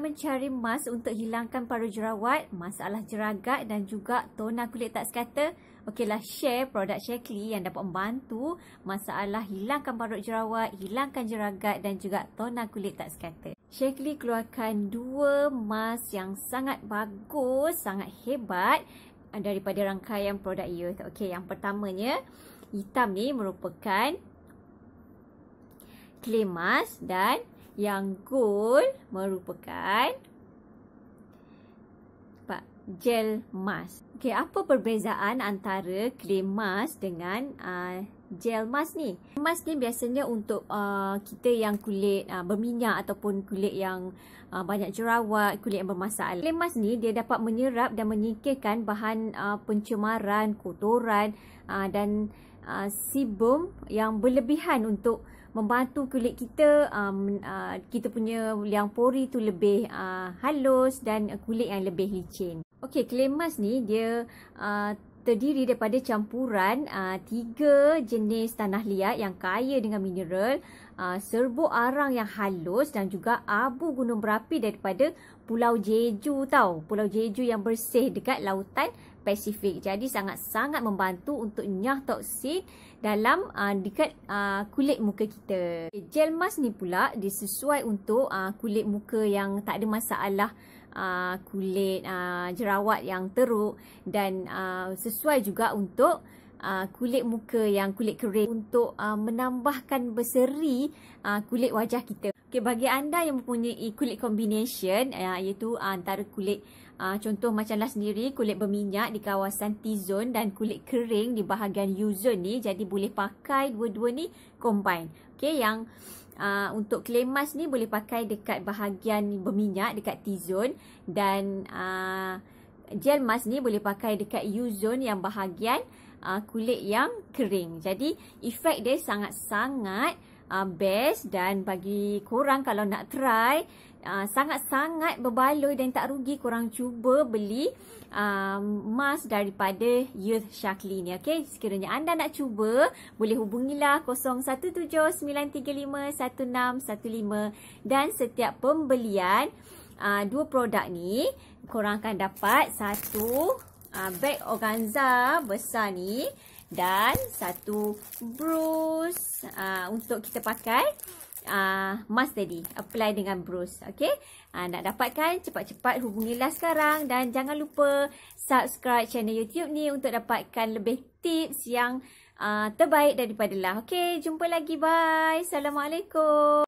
mencari mask untuk hilangkan paru jerawat, masalah jeragat dan juga tona kulit tak sekata, okeylah share produk Shekli yang dapat membantu masalah hilangkan paru jerawat, hilangkan jeragat dan juga tona kulit tak sekata. Shekli keluarkan dua mask yang sangat bagus, sangat hebat daripada rangkaian produk Youth. Okey, yang pertamanya hitam ni merupakan clay mask dan yang gold merupakan gel mas. Okey, apa perbezaan antara clay mas dengan uh, gel mas ni? Mas ni biasanya untuk uh, kita yang kulit uh, berminyak ataupun kulit yang uh, banyak jerawat, kulit yang bermasalah. Clay mas ni dia dapat menyerap dan menyingkirkan bahan uh, pencemaran, kotoran uh, dan uh, sebum yang berlebihan untuk membantu kulit kita um, uh, kita punya liang pori tu lebih uh, halus dan kulit yang lebih licin. Okey, klemas ni dia uh, terdiri daripada campuran uh, tiga jenis tanah liat yang kaya dengan mineral, uh, serbuk arang yang halus dan juga abu gunung berapi daripada Pulau Jeju tau. Pulau Jeju yang bersih dekat lautan spesifik. Jadi sangat-sangat membantu untuk nyah toksin dalam uh, dekat uh, kulit muka kita. Okay, gel mask ni pula dia sesuai untuk uh, kulit muka yang tak ada masalah uh, kulit uh, jerawat yang teruk dan uh, sesuai juga untuk Uh, kulit muka yang kulit kering untuk uh, menambahkan berseri uh, kulit wajah kita. Okay, bagi anda yang mempunyai kulit combination uh, iaitu uh, antara kulit uh, contoh macam lah sendiri kulit berminyak di kawasan T-zone dan kulit kering di bahagian U-zone ni jadi boleh pakai dua-dua ni combine. Okay, yang uh, untuk clay mask ni boleh pakai dekat bahagian berminyak dekat T-zone dan uh, gel mask ni boleh pakai dekat U-zone yang bahagian uh, kulit yang kering. Jadi efek dia sangat-sangat uh, best dan bagi korang kalau nak try ah, sangat-sangat uh, berbaloi dan tak rugi korang cuba beli uh, ah, mask daripada Youth Shakli ni okey sekiranya anda nak cuba boleh hubungilah 0179351615 dan setiap pembelian uh, dua produk ni korang akan dapat satu uh, bag organza besar ni dan satu brush uh, untuk kita pakai uh, mask tadi. Apply dengan brush. Okay? Uh, nak dapatkan cepat-cepat hubungilah sekarang dan jangan lupa subscribe channel YouTube ni untuk dapatkan lebih tips yang uh, terbaik daripada lah. Okay? Jumpa lagi. Bye. Assalamualaikum.